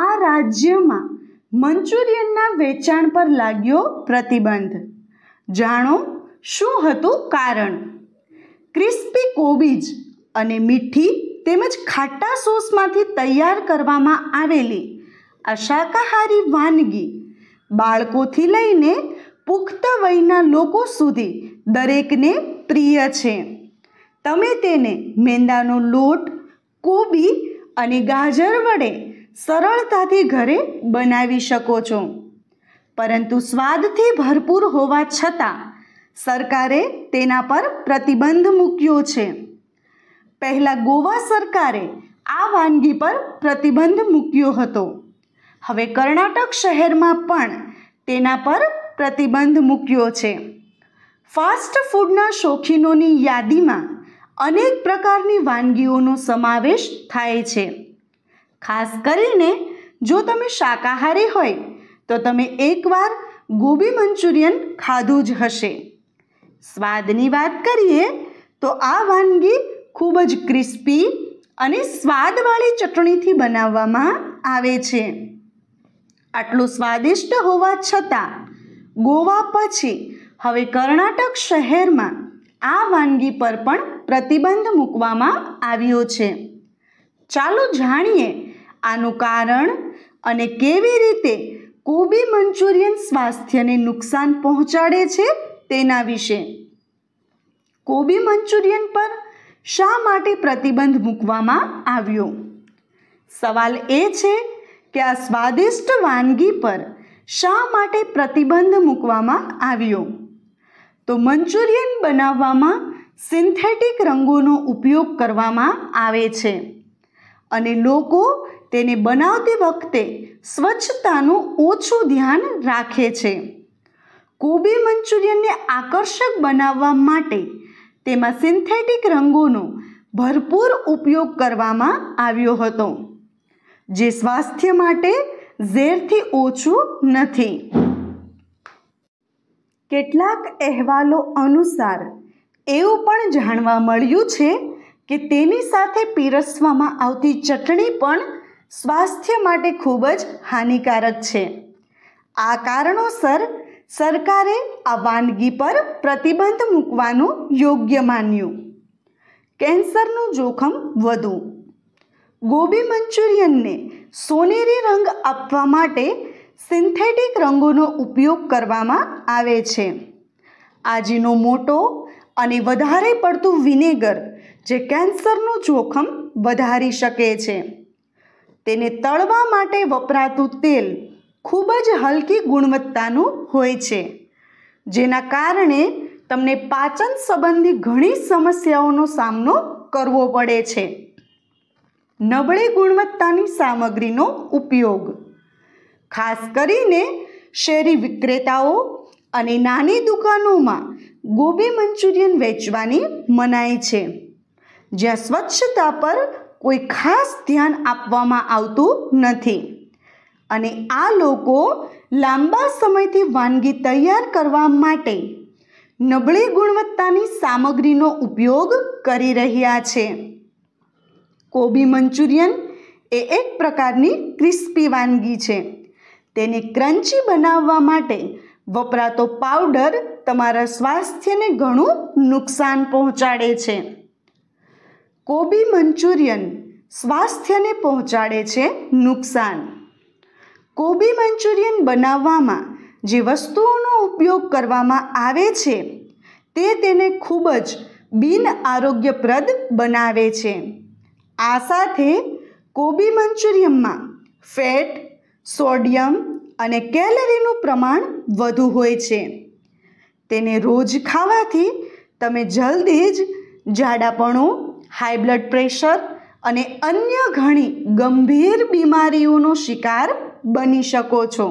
આ રાજ્યમાં મંચુરિયનના વેચાણ પર લાગ્યો પ્રતિબંધ જાણો શું હતું કારણ ક્રિસ્પી કોબીજ અને મીઠી તેમજ ખાટા સોસમાંથી તૈયાર કરવામાં આવેલી આ શાકાહારી વાનગી બાળકોથી લઈને પુખ્ત વયના લોકો સુધી દરેકને પ્રિય છે તમે તેને મેંદાનો લોટ કોબી અને ગાજર વડે સરળતાથી ઘરે બનાવી શકો છો પરંતુ સ્વાદથી ભરપૂર હોવા છતાં સરકારે તેના પર પ્રતિબંધ મૂક્યો છે પહેલાં ગોવા સરકારે આ વાનગી પર પ્રતિબંધ મૂક્યો હતો હવે કર્ણાટક શહેરમાં પણ તેના પર પ્રતિબંધ મૂક્યો છે ફાસ્ટ ફૂડના શોખીનોની યાદીમાં અનેક પ્રકારની વાનગીઓનો સમાવેશ થાય છે ખાસ કરીને જો તમે શાકાહારી હોય તો તમે એકવાર ગોબી મંચુરિયન ખાધું જ હશે સ્વાદની વાત કરીએ તો આ વાનગી ખૂબ જ ક્રિસ્પી અને સ્વાદવાળી ચટણીથી બનાવવામાં આવે છે આટલું સ્વાદિષ્ટ હોવા છતાં ગોવા પછી હવે કર્ણાટક શહેરમાં આ વાનગી પર પણ પ્રતિબંધ મૂકવામાં આવ્યો છે ચાલો જાણીએ આનું કારણ અને કેવી રીતે કોબી મંચુરિયન સ્વાસ્થ્યને નુકસાન પહોંચાડે છે તેના વિશે કોબી મંચુરિયન પર શા માટે પ્રતિબંધ મૂકવામાં આવ્યો સવાલ એ છે કે આ સ્વાદિષ્ટ વાનગી પર શા માટે પ્રતિબંધ મૂકવામાં આવ્યો તો મંચુરિયન બનાવવામાં સિન્થેટિક રંગોનો ઉપયોગ કરવામાં આવે છે અને લોકો તેને બનાવતી વખતે સ્વચ્છતાનું ઓછું ધ્યાન રાખે છે કોબી મંચુરિયનને આકર્ષક બનાવવા માટે તેમાં સિન્થેટિક રંગોનો ભરપૂર ઉપયોગ કરવામાં આવ્યો હતો જે સ્વાસ્થ્ય માટે ઝેરથી ઓછું નથી કેટલાક અહેવાલો અનુસાર એવું પણ જાણવા મળ્યું છે કે તેની સાથે પીરસવામાં આવતી ચટણી પણ સ્વાસ્થ્ય માટે ખૂબ જ હાનિકારક છે આ કારણોસર સરકારે આ વાનગી પર પ્રતિબંધ મૂકવાનું યોગ્ય માન્યું કેન્સરનું જોખમ વધુ ગોબી મંચુરિયનને સોનેરી રંગ આપવા માટે સિન્થેટિક રંગોનો ઉપયોગ કરવામાં આવે છે આજીનો મોટો અને વધારે પડતું વિનેગર જે કેન્સરનું જોખમ વધારી શકે છે તેને તળવા માટે વપરાતું તેલ ખૂબ જ હલકી ગુણવત્તાનું હોય છે જેના કારણે તમને પાચન સંબંધી ઘણી સમસ્યાઓનો સામનો કરવો પડે છે નબળી ગુણવત્તાની સામગ્રીનો ઉપયોગ ખાસ કરીને શેરી વિક્રેતાઓ અને નાની દુકાનોમાં ગોબી મંચુરિયન વેચવાની મનાય છે જ્યાં સ્વચ્છતા પર કોઈ ખાસ ધ્યાન આપવામાં આવતું નથી અને આ લોકો લાંબા સમયથી વાનગી તૈયાર કરવા માટે નબળી ગુણવત્તાની સામગ્રીનો ઉપયોગ કરી રહ્યા છે કોબી મંચુરિયન એ એક પ્રકારની ક્રિસ્પી વાનગી છે તેને ક્રંચી બનાવવા માટે વપરાતો પાવડર તમારા સ્વાસ્થ્યને ઘણું નુકસાન પહોંચાડે છે કોબી મંચુરિયન સ્વાસ્થ્યને પહોંચાડે છે નુકસાન કોબી મંચુરિયન બનાવવામાં જે વસ્તુઓનો ઉપયોગ કરવામાં આવે છે તે તેને ખૂબ જ બિનઆરોગ્યપ્રદ બનાવે છે આ સાથે કોબી મંચુરિયનમાં ફેટ સોડિયમ અને કેલરીનું પ્રમાણ વધુ હોય છે તેને રોજ ખાવાથી તમે જલ્દી જ જાડાપણું હાઈ બ્લડ પ્રેશર અને અન્ય ઘણી ગંભીર બીમારીઓનો શિકાર બની શકો છો